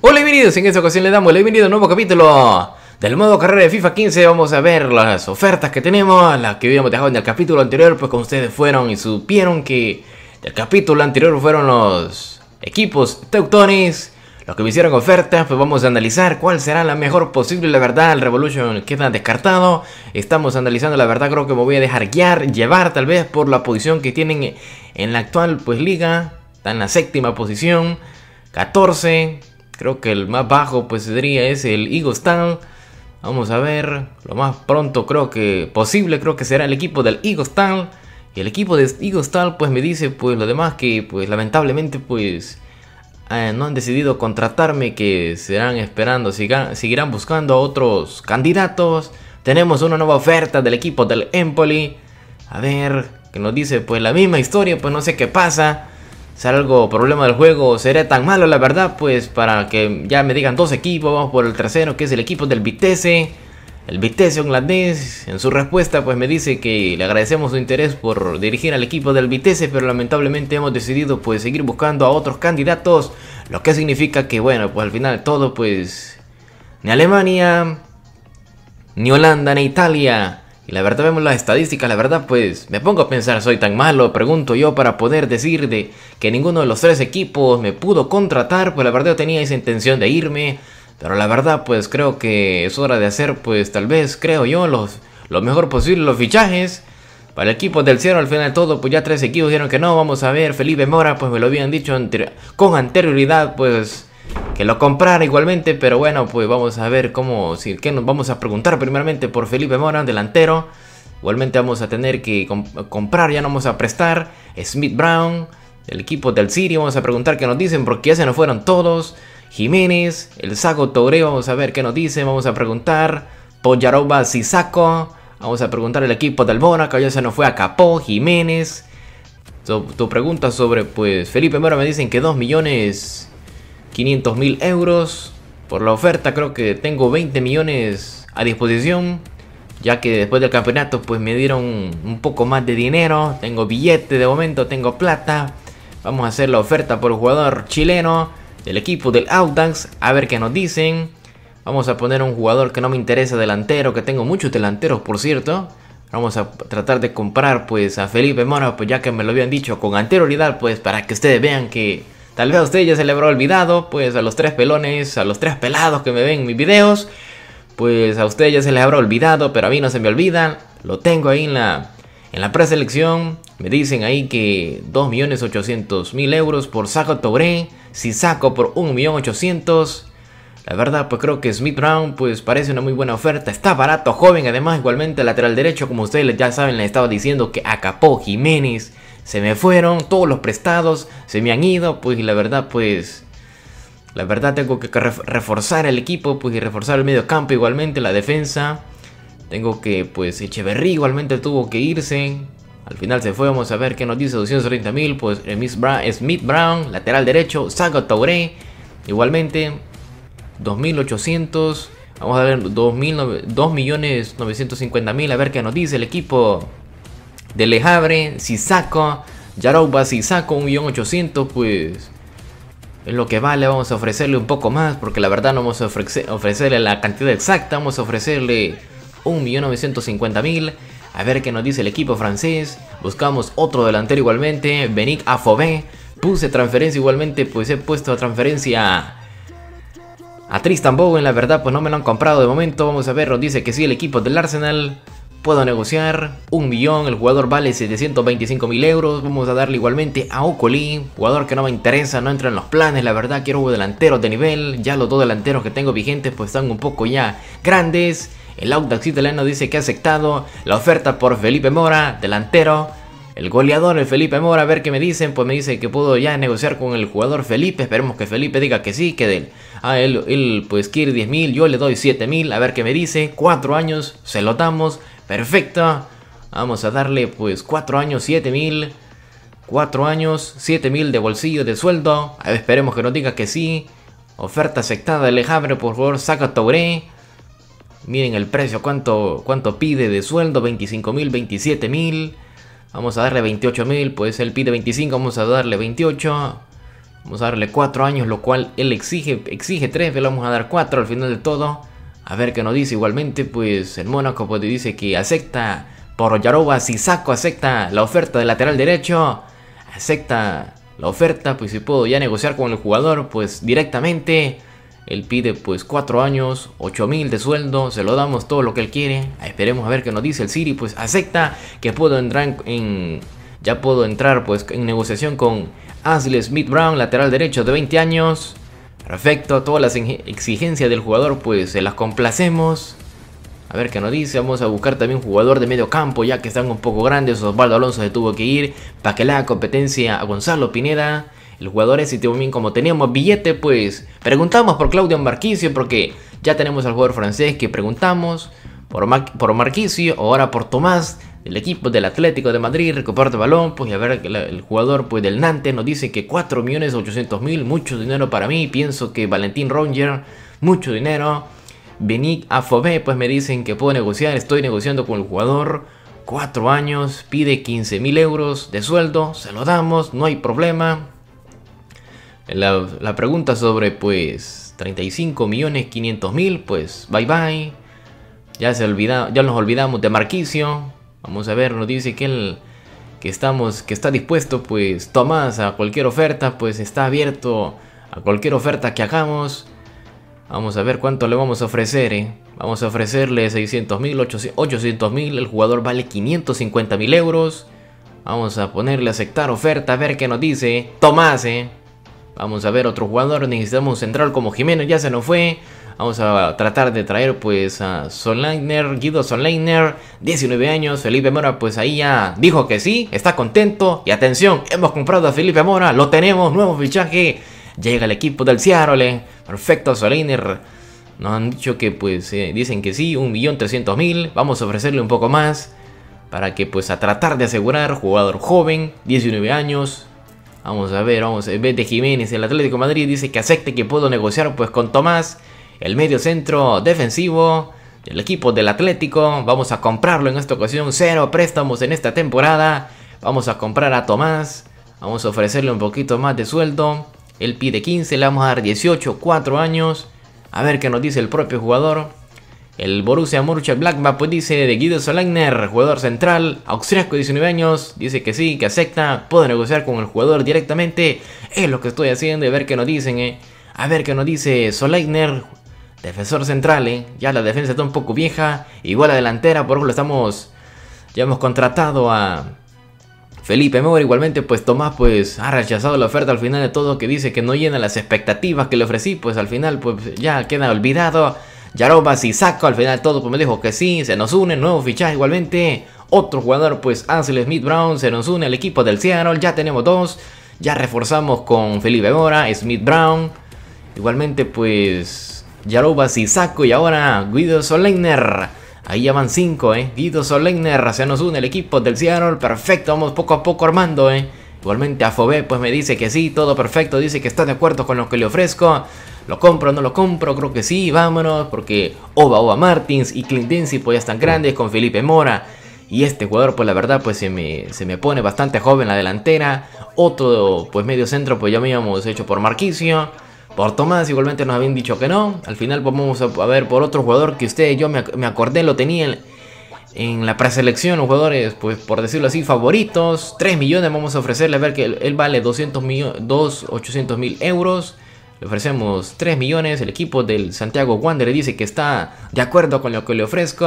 Hola bienvenidos, en esta ocasión les damos el bienvenido a un nuevo capítulo del modo carrera de FIFA 15. Vamos a ver las ofertas que tenemos, las que habíamos dejado en el capítulo anterior, pues como ustedes fueron y supieron que el capítulo anterior fueron los equipos teutones, los que me hicieron ofertas, pues vamos a analizar cuál será la mejor posible, la verdad, el Revolution queda descartado, estamos analizando, la verdad creo que me voy a dejar guiar, llevar tal vez por la posición que tienen en la actual pues liga, está en la séptima posición, 14 Creo que el más bajo pues sería es el Eagles Vamos a ver, lo más pronto creo que posible creo que será el equipo del Eagles Town. Y el equipo de Eagles Town pues me dice pues lo demás que pues lamentablemente pues eh, no han decidido contratarme que serán esperando, sigan, seguirán buscando a otros candidatos. Tenemos una nueva oferta del equipo del Empoli. A ver, que nos dice pues la misma historia, pues no sé qué pasa. ¿Será algo problema del juego? ¿Será tan malo la verdad? Pues para que ya me digan dos equipos, vamos por el tercero, que es el equipo del Vitesse. El Vitesse holandés, en su respuesta, pues me dice que le agradecemos su interés por dirigir al equipo del Vitesse, pero lamentablemente hemos decidido pues seguir buscando a otros candidatos, lo que significa que bueno, pues al final todo pues ni Alemania, ni Holanda, ni Italia y la verdad vemos las estadísticas, la verdad pues me pongo a pensar, soy tan malo, pregunto yo para poder decir de que ninguno de los tres equipos me pudo contratar, pues la verdad yo tenía esa intención de irme, pero la verdad pues creo que es hora de hacer pues tal vez, creo yo, los, lo mejor posible los fichajes. Para el equipo del cielo al final de todo, pues ya tres equipos dijeron que no, vamos a ver, Felipe Mora pues me lo habían dicho con anterioridad pues que lo comprara igualmente, pero bueno, pues vamos a ver cómo, qué vamos a preguntar primeramente por Felipe Mora, delantero. Igualmente vamos a tener que comprar, ya no vamos a prestar. Smith Brown, el equipo del City, vamos a preguntar qué nos dicen, porque ya se nos fueron todos. Jiménez, el Sago Tore vamos a ver qué nos dicen, vamos a preguntar. Poyaroba saco vamos a preguntar el equipo del Mónaco, ya se nos fue a Capó, Jiménez. tu pregunta sobre, pues, Felipe Mora me dicen que 2 millones 500 mil euros por la oferta. Creo que tengo 20 millones a disposición. Ya que después del campeonato pues me dieron un poco más de dinero. Tengo billete de momento, tengo plata. Vamos a hacer la oferta por el jugador chileno del equipo del Audax. A ver qué nos dicen. Vamos a poner un jugador que no me interesa delantero. Que tengo muchos delanteros por cierto. Vamos a tratar de comprar pues a Felipe Mora, pues ya que me lo habían dicho con anterioridad, pues para que ustedes vean que Tal vez a usted ya se le habrá olvidado, pues a los tres pelones, a los tres pelados que me ven en mis videos, pues a usted ya se les habrá olvidado, pero a mí no se me olvidan. Lo tengo ahí en la, en la preselección. Me dicen ahí que 2.800.000 euros por Saco Touré. Si saco por 1.800.000. La verdad, pues creo que Smith Brown pues parece una muy buena oferta. Está barato, joven. Además, igualmente lateral derecho, como ustedes ya saben, le estaba diciendo que acapó Jiménez se me fueron, todos los prestados se me han ido, pues la verdad, pues la verdad tengo que reforzar el equipo, pues y reforzar el medio campo igualmente, la defensa. Tengo que, pues Echeverry igualmente tuvo que irse. Al final se fue, vamos a ver qué nos dice 230.000 mil. Pues Smith Brown, lateral derecho, Saga touré igualmente 2800. Vamos a ver 2.950.000, a ver qué nos dice el equipo de Lejabre, si saco. Yarouba, si saco un 1.800.000, pues es lo que vale, vamos a ofrecerle un poco más, porque la verdad no vamos a ofrecerle la cantidad exacta, vamos a ofrecerle 1.950.000. A ver qué nos dice el equipo francés. Buscamos otro delantero igualmente. Benic Afobé. Puse transferencia igualmente. Pues he puesto transferencia a Tristan Bowen. La verdad, pues no me lo han comprado de momento. Vamos a ver, nos dice que sí el equipo del Arsenal puedo negociar un millón, el jugador vale 725 mil euros, vamos a darle igualmente a Ocoli, jugador que no me interesa, no entra en los planes, la verdad quiero un delantero de nivel, ya los dos delanteros que tengo vigentes pues están un poco ya grandes, el Audax italiano dice que ha aceptado la oferta por Felipe Mora, delantero, el goleador, el Felipe Mora, a ver qué me dicen, pues me dice que puedo ya negociar con el jugador Felipe, esperemos que Felipe diga que sí, que a ah, él, él pues quiere 10.000. yo le doy 7.000. mil, a ver qué me dice, cuatro años, se lo damos, perfecto Vamos a darle pues 4 años, 7000. 4 años, 7000 de bolsillo de sueldo. A ver, esperemos que nos diga que sí. Oferta aceptada, Alejandro, por favor, saca Touré. Miren el precio, cuánto, cuánto pide de sueldo, 25.000, 27.000. Vamos a darle 28.000, pues él pide 25, vamos a darle 28. Vamos a darle 4 años, lo cual él exige, exige 3, le vamos a dar 4 al final de todo. A ver qué nos dice. Igualmente, pues el Mónaco pues, dice que acepta por Yaroba. Si saco, acepta la oferta del lateral derecho. Acepta la oferta, pues si puedo ya negociar con el jugador, pues directamente. Él pide pues 4 años, 8 mil de sueldo, se lo damos todo lo que él quiere. Ah, esperemos a ver qué nos dice el Siri pues acepta que puedo entrar en, ya puedo entrar pues en negociación con Ashley Smith Brown, lateral derecho de 20 años. Perfecto, todas las exigencias del jugador pues se las complacemos. A ver qué nos dice, vamos a buscar también un jugador de medio campo ya que están un poco grandes. Osvaldo Alonso se tuvo que ir, para que la competencia a Gonzalo Pineda. El jugador ese bien como teníamos billete pues preguntamos por Claudio Marquicio porque ya tenemos al jugador francés que preguntamos por, Marquisio. Marquicio ahora por Tomás el equipo del Atlético de Madrid, recuperar el balón, pues a ver el jugador pues del Nantes nos dice que 4.800.000. mucho dinero para mí, pienso que Valentín Ronger, mucho dinero. Benic Afobé, pues me dicen que puedo negociar, estoy negociando con el jugador, Cuatro años, pide 15.000 mil euros de sueldo, se lo damos, no hay problema. La, pregunta sobre pues 35 pues bye bye. Ya, se olvida, ya nos olvidamos de Marquicio, Vamos a ver, nos dice que él, que estamos, que está dispuesto, pues Tomás, a cualquier oferta, pues está abierto a cualquier oferta que hagamos. Vamos a ver cuánto le vamos a ofrecer. Eh. Vamos a ofrecerle 600 mil, 800 mil. El jugador vale 550 mil euros. Vamos a ponerle aceptar oferta, a ver qué nos dice. Tomás, eh. Vamos a ver otro jugador. Necesitamos central como Jimeno Ya se nos fue. Vamos a tratar de traer pues a Solainer, Guido Solainer, 19 años, Felipe Mora pues ahí ya dijo que sí, está contento y atención, hemos comprado a Felipe Mora, lo tenemos, nuevo fichaje, llega el equipo del Seattle, perfecto Solainer, nos han dicho que pues eh, dicen que sí, 1.300.000, vamos a ofrecerle un poco más para que pues a tratar de asegurar, jugador joven, 19 años, Vamos a ver, vamos. de Jiménez, el Atlético Madrid dice que acepte que puedo negociar pues con Tomás, el medio centro defensivo del equipo del Atlético. Vamos a comprarlo en esta ocasión. Cero préstamos en esta temporada. Vamos a comprar a Tomás. Vamos a ofrecerle un poquito más de sueldo. Él pide 15, le vamos a dar 18, 4 años. A ver qué nos dice el propio jugador. El Borussia Mönchengladbach pues dice de Guido Solainer, jugador central, austriaco de 19 años, dice que sí, que acepta, puede negociar con el jugador directamente, es lo que estoy haciendo, a ver qué nos dicen, eh. a ver qué nos dice Solainer. defensor central, eh. ya la defensa está un poco vieja, igual la delantera, por lo estamos, ya hemos contratado a Felipe Moura, igualmente pues Tomás pues ha rechazado la oferta al final de todo, que dice que no llena las expectativas que le ofrecí, pues al final pues ya queda olvidado. Yaroba y Saco al final todo pues me dijo que sí, se nos une, nuevo fichaje igualmente. Otro jugador pues Ansel Smith Brown se nos une al equipo del Seattle, ya tenemos dos. Ya reforzamos con Felipe Mora, Smith Brown. Igualmente pues Yaroba y Saco y ahora Guido Solener, Ahí ya van cinco, ¿eh? Guido Solegner se nos une el equipo del Seattle. Perfecto, vamos poco a poco armando, ¿eh? Igualmente Afobé pues me dice que sí, todo perfecto, dice que está de acuerdo con lo que le ofrezco lo compro, no lo compro, creo que sí, vámonos, porque Oba Oba Martins y Clint Dempsey pues ya están grandes con Felipe Mora. Y este jugador, pues la verdad, pues se me, pone bastante joven la delantera. Otro, pues medio centro, pues ya me habíamos hecho por Marquicio. Por Tomás, igualmente nos habían dicho que no. Al final, pues, vamos a ver por otro jugador que ustedes, yo me, acordé, lo tenía en, la preselección. Los jugadores, pues por decirlo así, favoritos. 3 millones vamos a ofrecerle, a ver que él, vale 200 millones, 800 mil euros. Le ofrecemos 3 millones. El equipo del Santiago Wander dice que está de acuerdo con lo que le ofrezco.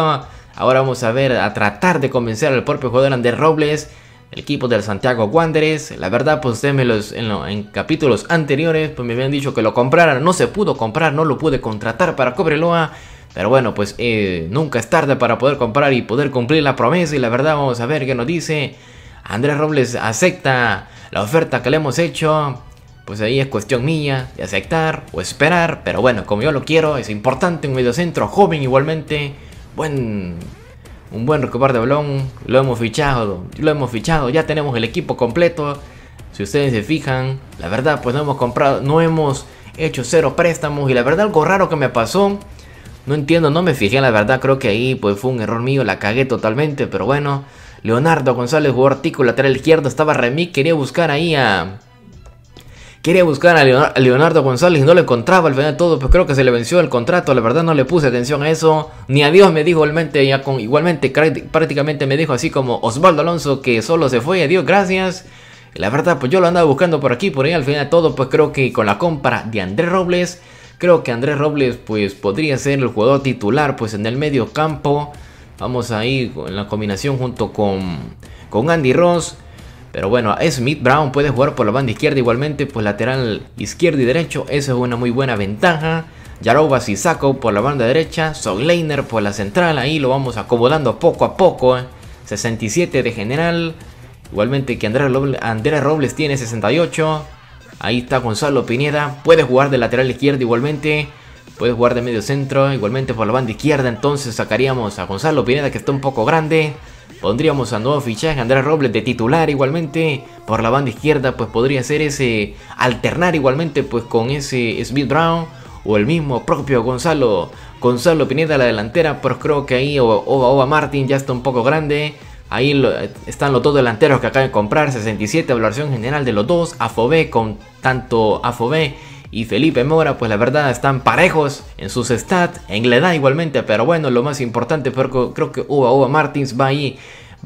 Ahora vamos a ver, a tratar de convencer al propio jugador Andrés Robles el equipo del Santiago Wanderers. La verdad, pues ustedes en, capítulos anteriores pues me habían dicho que lo compraran. No se pudo comprar, no lo pude contratar para Cobreloa. Pero bueno, pues eh, nunca es tarde para poder comprar y poder cumplir la promesa. Y la verdad, vamos a ver qué nos dice. Andrés Robles acepta la oferta que le hemos hecho pues ahí es cuestión mía de aceptar o esperar, pero bueno, como yo lo quiero, es importante un mediocentro joven igualmente, buen un buen recuperar de balón, lo hemos fichado, lo hemos fichado, ya tenemos el equipo completo. Si ustedes se fijan, la verdad pues no hemos comprado, no hemos hecho cero préstamos y la verdad algo raro que me pasó, no entiendo, no me fijé, la verdad creo que ahí pues fue un error mío, la cagué totalmente, pero bueno, Leonardo González jugó artículo lateral izquierdo, estaba Remi, quería buscar ahí a Quería buscar a Leonardo González y no lo encontraba al final de todo, pues creo que se le venció el contrato. La verdad no le puse atención a eso. Ni a Dios me dijo igualmente, igualmente prácticamente me dijo así como Osvaldo Alonso que solo se fue. Adiós, gracias. La verdad, pues yo lo andaba buscando por aquí, por ahí al final de todo, pues creo que con la compra de Andrés Robles, creo que Andrés Robles pues podría ser el jugador titular pues en el medio campo. Vamos ahí en la combinación junto con, con Andy Ross. Pero bueno, Smith Brown puede jugar por la banda izquierda igualmente, pues lateral izquierdo y derecho, esa es una muy buena ventaja. Yarobas y saco por la banda derecha, Sogleiner por la central, ahí lo vamos acomodando poco a poco. 67 eh. de general, igualmente que Andrés Robles, Robles tiene 68. Ahí está Gonzalo Pineda, puede jugar de lateral izquierda igualmente. Puede jugar de medio centro, igualmente por la banda izquierda. Entonces sacaríamos a Gonzalo Pineda que está un poco grande. Pondríamos a nuevo fichaje Andrés Robles de titular igualmente por la banda izquierda, pues podría ser ese alternar igualmente pues con ese Smith Brown o el mismo propio Gonzalo Gonzalo Pineda la delantera, pero pues creo que ahí Oba, Oba Martin ya está un poco grande. Ahí eh, están los dos delanteros que acaban de comprar, 67 evaluación general de los dos, Afobe con tanto Afobe y Felipe Mora, pues la verdad están parejos en sus stats, en la edad igualmente, pero bueno, lo más importante, creo que Uba Martins va ahí,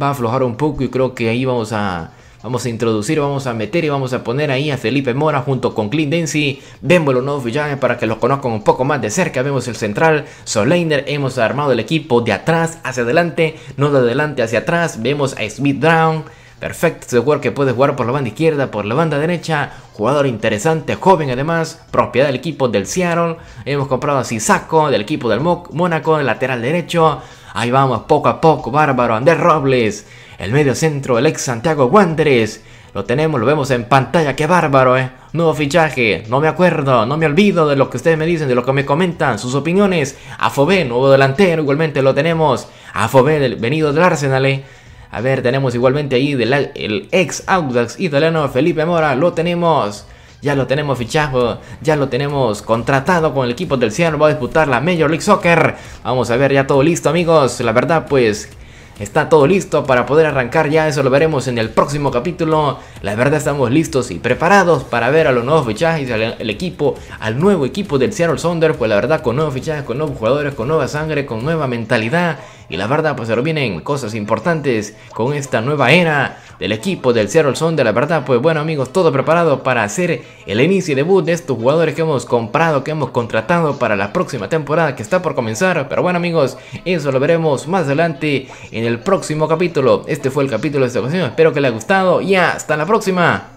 va a aflojar un poco y creo que ahí vamos a, vamos a introducir, vamos a meter y vamos a poner ahí a Felipe Mora junto con Clint Dempsey. Vemos los para que los conozcan un poco más de cerca. Vemos el central, Soleiner, hemos armado el equipo de atrás hacia adelante, no de adelante hacia atrás. Vemos a Smith Brown perfecto jugador que puede jugar por la banda izquierda, por la banda derecha, jugador interesante, joven además, propiedad del equipo del Seattle, hemos comprado a Sisaco del equipo del Mónaco, el lateral derecho, ahí vamos poco a poco, bárbaro, Andrés Robles, el medio centro, el ex Santiago Wanderers, lo tenemos, lo vemos en pantalla, qué bárbaro, eh. Nuevo fichaje, no me acuerdo, no me olvido de lo que ustedes me dicen, de lo que me comentan, sus opiniones. Afobé, nuevo delantero, igualmente lo tenemos. Afobé, venido del Arsenal, eh. A ver, tenemos igualmente ahí el ex Audax italiano Felipe Mora. Lo tenemos. Ya lo tenemos fichado, ya lo tenemos contratado con el equipo del Cielo. Va a disputar la Major League Soccer. Vamos a ver, ya todo listo, amigos. La verdad, pues está todo listo para poder arrancar ya, eso lo veremos en el próximo capítulo. La verdad estamos listos y preparados para ver a los nuevos fichajes, al, el equipo, al nuevo equipo del Seattle Sonder. pues la verdad con nuevos fichajes, con nuevos jugadores, con nueva sangre, con nueva mentalidad y la verdad, pues lo vienen cosas importantes con esta nueva era del equipo del son De La verdad, pues bueno amigos, todo preparado para hacer el inicio y debut de estos jugadores que hemos comprado, que hemos contratado para la próxima temporada que está por comenzar. Pero bueno amigos, eso lo veremos más adelante en el próximo capítulo. Este fue el capítulo de esta ocasión. Espero que les haya gustado y hasta la próxima.